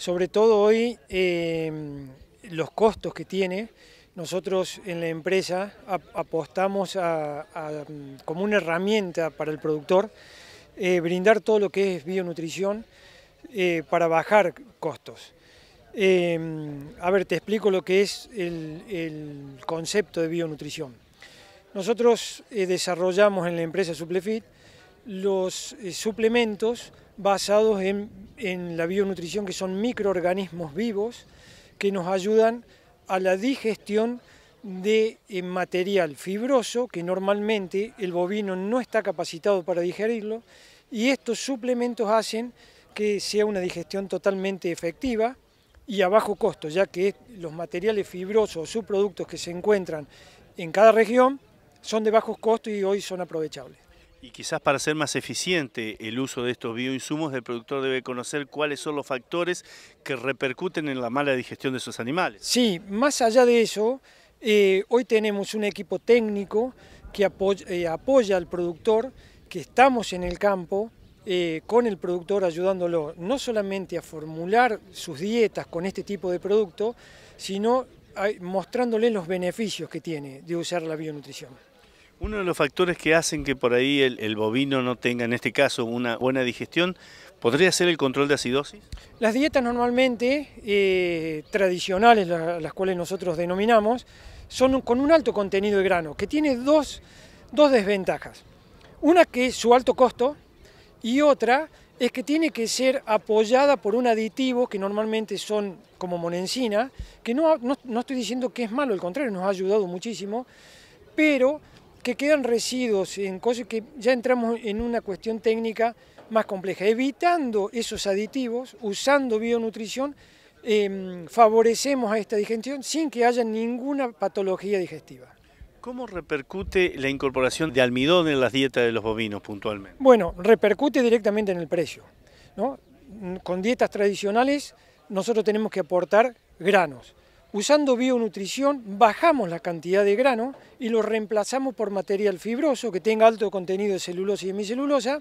sobre todo hoy em, los costos que tiene. Nosotros en la empresa apostamos a, mm, como una herramienta para el productor eh, brindar todo lo que es bionutrición eh, para bajar costos. Em, a ver, te explico lo que es el, el concepto de bionutrición. Nosotros eh, desarrollamos en la empresa Suplefit los suplementos basados en en la bionutrición, que son microorganismos vivos que nos ayudan a la digestión de eh, material fibroso que normalmente el bovino no está capacitado para digerirlo y estos suplementos hacen que sea una digestión totalmente efectiva y a bajo costo, ya que los materiales fibrosos o subproductos que se encuentran en cada región son de bajos costos y hoy son aprovechables. Y quizás para ser más eficiente el uso de estos bioinsumos, el productor debe conocer cuáles son los factores que repercuten en la mala digestión de sus animales. Sí, más allá de eso, eh, hoy tenemos un equipo técnico que eh, apoya, al productor, que estamos en el campo eh, con el productor ayudándolo no solamente a formular sus dietas con este tipo de producto, sino mostrándole los beneficios que tiene de usar la bionutrición. Uno de los factores que hacen que por ahí el, bovino no tenga, en este caso, una buena digestión, ¿podría ser el control de acidosis? Las dietas normalmente, eh, tradicionales, las cuales nosotros denominamos, son con un alto contenido de grano, que tiene dos, desventajas. Una que es su alto costo y otra es que tiene que ser apoyada por un aditivo que normalmente son como monencina, que no, no, no estoy diciendo que es malo, al contrario, nos ha ayudado muchísimo, pero que quedan residuos en cosas que ya entramos en una cuestión técnica más compleja, evitando esos aditivos, usando bionutrición, em, favorecemos a esta digestión sin que haya ninguna patología digestiva. ¿Cómo repercute la incorporación de almidón en las dietas de los bovinos puntualmente? Bueno, repercute directamente en el precio. Con dietas tradicionales nosotros tenemos que aportar granos. Usando bionutrición bajamos la cantidad de grano y lo reemplazamos por material fibroso que tenga alto contenido de celulosa y hemicelulosa,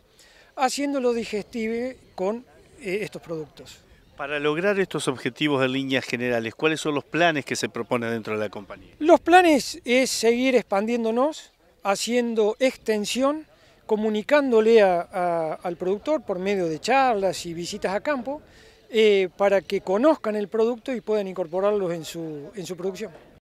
haciéndolo digestible con eh, estos productos. Para lograr estos objetivos en líneas generales, ¿cuáles son los planes que se proponen dentro de la compañía? Los planes es seguir expandiéndonos, haciendo extensión, comunicándole al productor por medio de charlas y visitas a campo eh, para que conozcan el producto y puedan incorporarlos en su, en su producción.